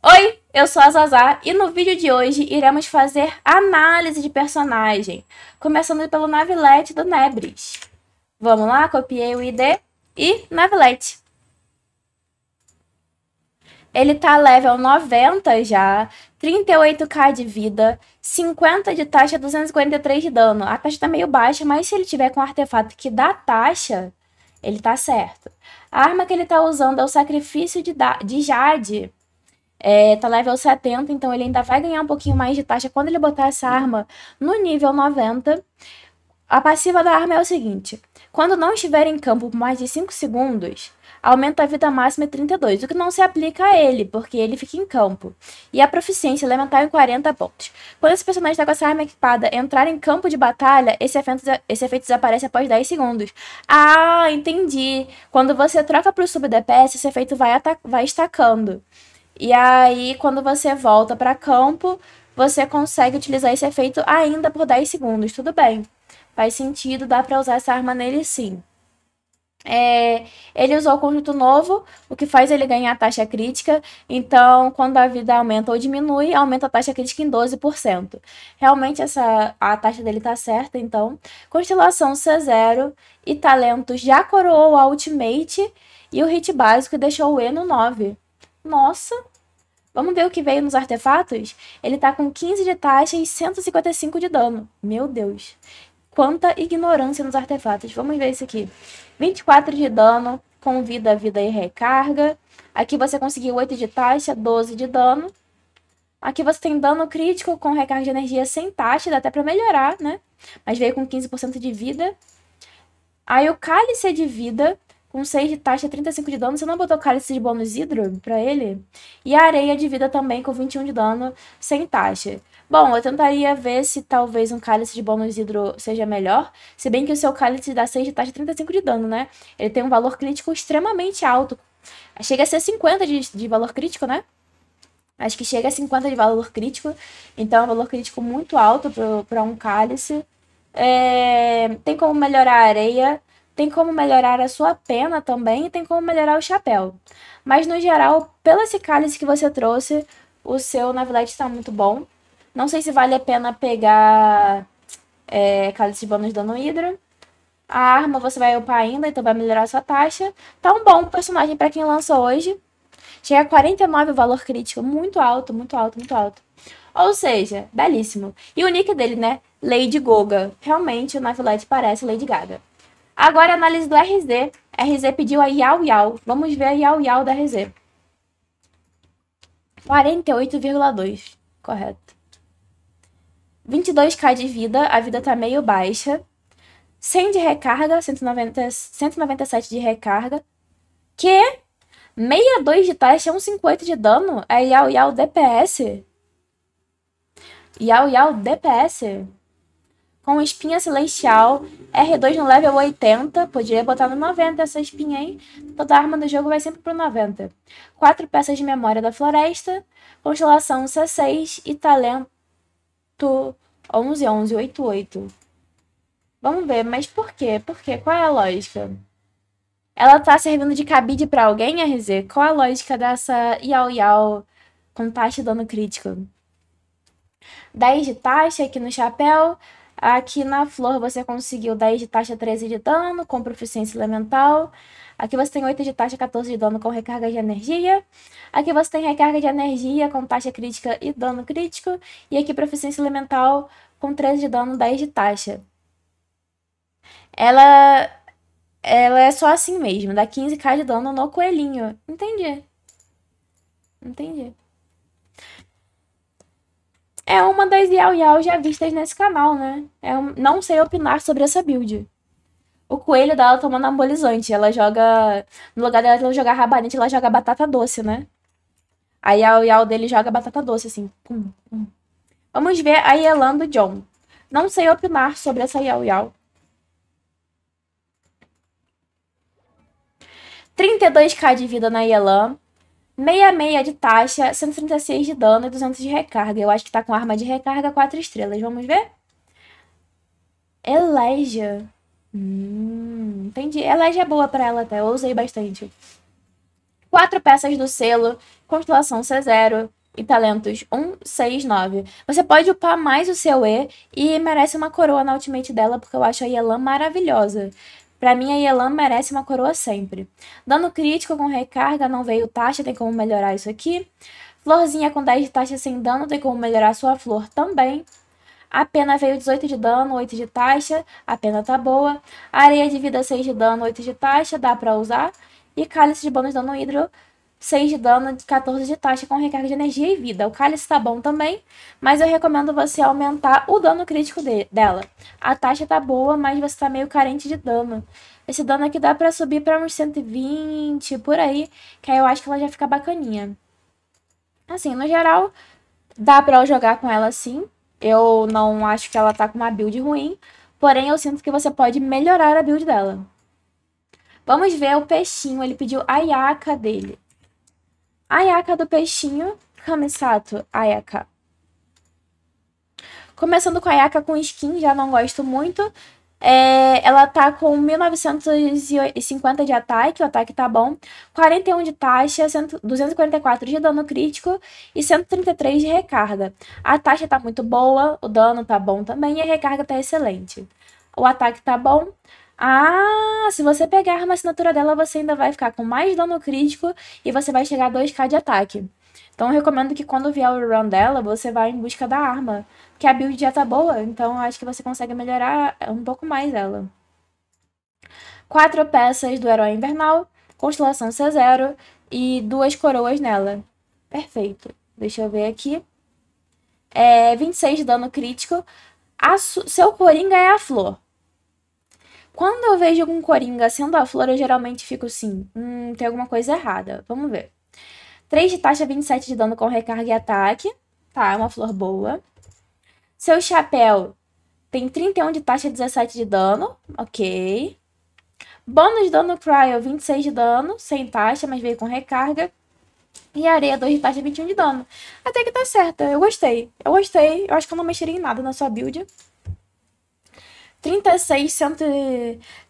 Oi, eu sou a Zazá e no vídeo de hoje iremos fazer análise de personagem, começando pelo Navilete do Nebris. Vamos lá, copiei o ID e Navilete. Ele tá level 90 já, 38k de vida, 50 de taxa, 253 de dano. A taxa tá meio baixa, mas se ele tiver com um artefato que dá taxa, ele tá certo. A arma que ele tá usando é o Sacrifício de, de Jade é, tá level 70, então ele ainda vai ganhar um pouquinho mais de taxa quando ele botar essa arma no nível 90. A passiva da arma é o seguinte: quando não estiver em campo por mais de 5 segundos, aumenta a vida máxima em 32, o que não se aplica a ele, porque ele fica em campo. E a proficiência elemental em 40 pontos. Quando esse personagem está com essa arma equipada entrar em campo de batalha, esse efeito, esse efeito desaparece após 10 segundos. Ah, entendi. Quando você troca para o sub-DPS, esse efeito vai, vai estacando. E aí, quando você volta para campo, você consegue utilizar esse efeito ainda por 10 segundos. Tudo bem. Faz sentido, dá para usar essa arma nele sim. É, ele usou o conjunto novo, o que faz ele ganhar a taxa crítica. Então, quando a vida aumenta ou diminui, aumenta a taxa crítica em 12%. Realmente, essa, a taxa dele tá certa, então. Constelação C0 e talento já coroou o Ultimate. E o hit básico deixou o E no 9. Nossa! Vamos ver o que veio nos artefatos? Ele tá com 15 de taxa e 155 de dano. Meu Deus. Quanta ignorância nos artefatos. Vamos ver isso aqui. 24 de dano, com vida, vida e recarga. Aqui você conseguiu 8 de taxa, 12 de dano. Aqui você tem dano crítico com recarga de energia sem taxa, dá até pra melhorar, né? Mas veio com 15% de vida. Aí o cálice de vida, um 6 de taxa, 35 de dano. Você não botou cálice de bônus hidro pra ele? E a areia de vida também com 21 de dano, sem taxa. Bom, eu tentaria ver se talvez um cálice de bônus hidro seja melhor. Se bem que o seu cálice dá 6 de taxa, 35 de dano, né? Ele tem um valor crítico extremamente alto. Chega a ser 50 de, de valor crítico, né? Acho que chega a 50 de valor crítico. Então é um valor crítico muito alto para um cálice. É, tem como melhorar a areia tem como melhorar a sua pena também e tem como melhorar o chapéu. Mas no geral, pela cálice que você trouxe, o seu Navilete está muito bom. Não sei se vale a pena pegar é, cálice de bônus dano hidro. A arma você vai upar ainda, então vai melhorar a sua taxa. Tá um bom personagem para quem lançou hoje. Chega a 49 o valor crítico, muito alto, muito alto, muito alto. Ou seja, belíssimo. E o nick dele, né? Lady Goga. Realmente o Navilete parece Lady Gaga. Agora, análise do RZ. RZ pediu a Yau Yau. Vamos ver a Yau Yau da RZ. 48,2. Correto. 22k de vida. A vida tá meio baixa. 100 de recarga. 190, 197 de recarga. Que? 62 de taxa, 1,50 de dano. É Yau Yau DPS? Yau Yau DPS? com espinha celestial, R2 no level 80, poderia botar no 90 essa espinha aí, toda arma do jogo vai sempre pro 90. Quatro peças de memória da floresta, constelação C6 e talento 111188. Vamos ver, mas por quê? Por quê? Qual é a lógica? Ela tá servindo de cabide pra alguém, RZ? Qual a lógica dessa Yao Yao com taxa de dano crítico? 10 de taxa aqui no chapéu, Aqui na flor você conseguiu 10 de taxa, 13 de dano com proficiência elemental. Aqui você tem 8 de taxa, 14 de dano com recarga de energia. Aqui você tem recarga de energia com taxa crítica e dano crítico. E aqui proficiência elemental com 13 de dano, 10 de taxa. Ela, ela é só assim mesmo, dá 15k de dano no coelhinho. Entendi. Entendi é uma das Yao Yao já vistas nesse canal, né? Eu é não sei opinar sobre essa build. O coelho dela tomando tá anabolizante. Ela joga. No lugar dela jogar rabanete, ela joga batata doce, né? Aí a Yao, Yao dele joga batata doce, assim. Pum, pum. Vamos ver a do John. Não sei opinar sobre essa Yao Yao. 32k de vida na Yelan. 66 de taxa, 136 de dano e 200 de recarga. Eu acho que tá com arma de recarga 4 estrelas. Vamos ver? Elégia Hum, entendi. Elégia é boa pra ela até. Eu usei bastante. Quatro peças do selo, constelação C0 e talentos 169. Você pode upar mais o seu E e merece uma coroa na ultimate dela, porque eu acho a Yelan maravilhosa. Para mim, a Yelan merece uma coroa sempre. Dano crítico com recarga, não veio taxa, tem como melhorar isso aqui. Florzinha com 10 de taxa sem dano, tem como melhorar sua flor também. A pena veio 18 de dano, 8 de taxa, a pena tá boa. Areia de vida 6 de dano, 8 de taxa, dá para usar. E cálice de bônus dano hidro 6 de dano 14 de taxa com recarga de energia e vida. O cálice tá bom também, mas eu recomendo você aumentar o dano crítico de dela. A taxa tá boa, mas você tá meio carente de dano. Esse dano aqui dá pra subir pra uns 120, por aí, que aí eu acho que ela já fica bacaninha. Assim, no geral, dá pra eu jogar com ela sim. Eu não acho que ela tá com uma build ruim, porém eu sinto que você pode melhorar a build dela. Vamos ver o peixinho, ele pediu a Yaka dele. Ayaka do peixinho, Kamesato Ayaka. Começando com a Ayaka com skin, já não gosto muito. É, ela tá com 1950 de ataque, o ataque tá bom, 41 de taxa, 244 de dano crítico e 133 de recarga. A taxa tá muito boa, o dano tá bom também e a recarga tá excelente. O ataque tá bom, ah, se você pegar uma assinatura dela, você ainda vai ficar com mais dano crítico e você vai chegar a 2k de ataque. Então eu recomendo que quando vier o run dela, você vá em busca da arma. Que a build já tá boa, então acho que você consegue melhorar eh, um pouco mais ela. Quatro peças do Herói Invernal, Constelação C0 e duas coroas nela. Perfeito. Deixa eu ver aqui. É, 26 de dano crítico. A, seu Coringa é a flor. Quando eu vejo algum coringa sendo a flor, eu geralmente fico assim: hum, tem alguma coisa errada. Vamos ver. 3 de taxa, 27 de dano com recarga e ataque. Tá, é uma flor boa. Seu chapéu tem 31 de taxa, 17 de dano. Ok. Bônus de dano Cryo, 26 de dano, sem taxa, mas veio com recarga. E areia, 2 de taxa, 21 de dano. Até que tá certa, eu gostei. Eu gostei, eu acho que eu não mexeria em nada na sua build. 36, cento...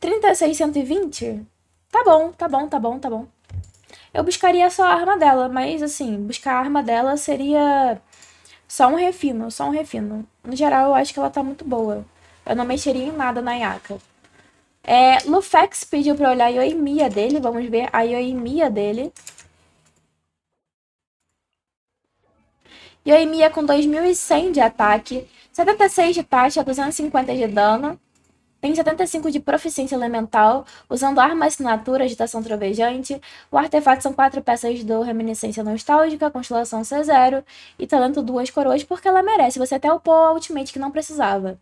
36, 120? Tá bom, tá bom, tá bom, tá bom. Eu buscaria só a arma dela, mas assim, buscar a arma dela seria só um refino, só um refino. No geral, eu acho que ela tá muito boa. Eu não mexeria em nada na Yaka. É, Lufex pediu pra olhar a Yoimiya dele, vamos ver a Yoimiya dele. Yoimiya com 2.100 de ataque, 76 de taxa, 250 de dano. Tem 75 de proficiência elemental, usando arma assinatura, agitação trovejante. O artefato são quatro peças do Reminiscência Nostálgica, Constelação C0 e Talento Duas Coroas, porque ela merece. Você é até upou a Ultimate que não precisava.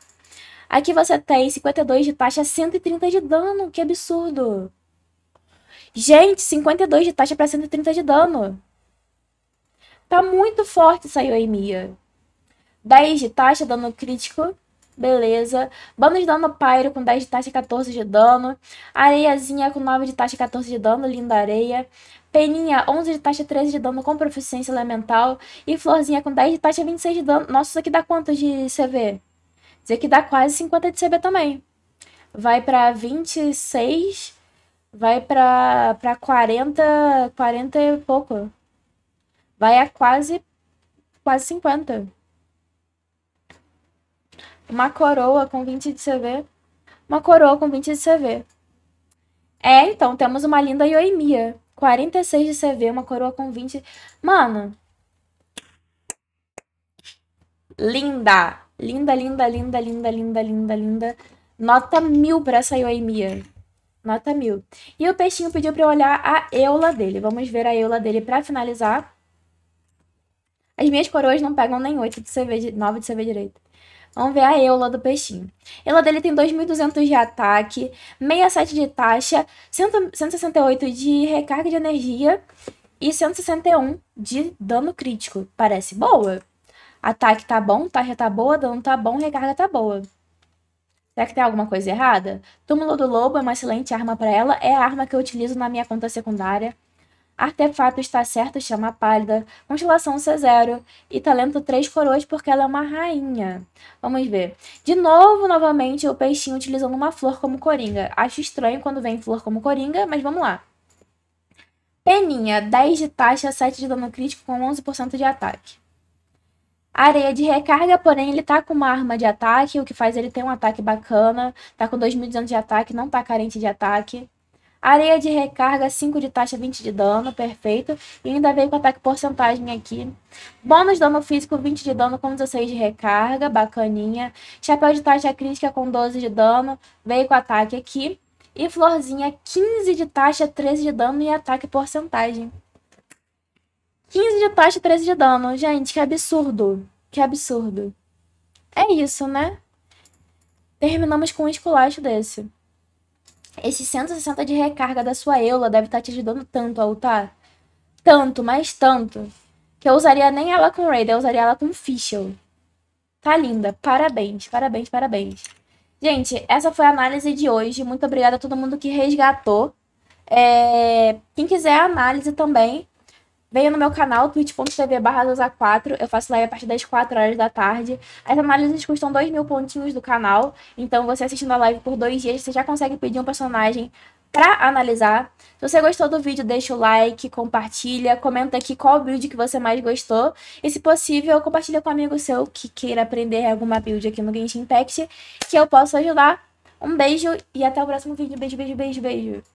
Aqui você tem 52 de taxa, 130 de dano. Que absurdo! Gente, 52 de taxa para 130 de dano. Tá muito forte saiu essa Yoimiya. 10 de taxa, dano crítico. Beleza. Bônus de dano Pyro com 10 de taxa, 14 de dano. Areiazinha com 9 de taxa, 14 de dano. Linda areia. Peninha, 11 de taxa, 13 de dano com proficiência elemental. E Florzinha com 10 de taxa, 26 de dano. Nossa, isso aqui dá quanto de CV? Isso aqui dá quase 50 de CV também. Vai pra 26, vai pra, pra 40, 40 e pouco vai a quase, quase 50. Uma coroa com 20 de CV. Uma coroa com 20 de CV. É, então, temos uma linda Yoimiya. 46 de CV, uma coroa com 20. Mano. Linda. Linda, linda, linda, linda, linda, linda, linda. Nota mil pra essa Yoimiya. Nota mil. E o peixinho pediu pra eu olhar a eula dele. Vamos ver a eula dele pra finalizar. As minhas coroas não pegam nem oito de CV, nove de CV direito. Vamos ver a Eula do Peixinho. Ela dele tem 2.200 de ataque, 67 de taxa, 100, 168 de recarga de energia e 161 de dano crítico. Parece boa. Ataque tá bom, taxa tá boa, dano tá bom, recarga tá boa. Será que tem alguma coisa errada? Túmulo do Lobo é uma excelente arma para ela, é a arma que eu utilizo na minha conta secundária. Artefato está certo, chama pálida. Constelação C0. E talento três coroas porque ela é uma rainha. Vamos ver. De novo, novamente, o peixinho utilizando uma flor como coringa. Acho estranho quando vem flor como coringa, mas vamos lá. Peninha, 10 de taxa, 7 de dano crítico com 11% de ataque. Areia de recarga, porém ele tá com uma arma de ataque, o que faz ele ter um ataque bacana. Tá com 2.200 de ataque, não tá carente de ataque. Areia de recarga, 5 de taxa, 20 de dano, perfeito. E ainda veio com ataque porcentagem aqui. Bônus dano físico, 20 de dano com 16 de recarga, bacaninha. Chapéu de taxa crítica com 12 de dano, veio com ataque aqui. E florzinha, 15 de taxa, 13 de dano e ataque porcentagem. 15 de taxa, 13 de dano. Gente, que absurdo. Que absurdo. É isso, né? Terminamos com um esculacho desse. Esses 160 de recarga da sua eula deve estar tá te ajudando tanto a lutar. Tanto, mas tanto. Que eu usaria nem ela com Raid, eu usaria ela com Fischl. Tá linda. Parabéns, parabéns, parabéns. Gente, essa foi a análise de hoje. Muito obrigada a todo mundo que resgatou. É... Quem quiser a análise também, Venha no meu canal, twitch.tv barra 4 Eu faço live a partir das 4 horas da tarde. As análises custam 2 mil pontinhos do canal. Então, você assistindo a live por dois dias, você já consegue pedir um personagem para analisar. Se você gostou do vídeo, deixa o like, compartilha, comenta aqui qual build que você mais gostou. E se possível, compartilha com um amigo seu que queira aprender alguma build aqui no Genshin Impact, que eu posso ajudar. Um beijo e até o próximo vídeo. Beijo, beijo, beijo, beijo.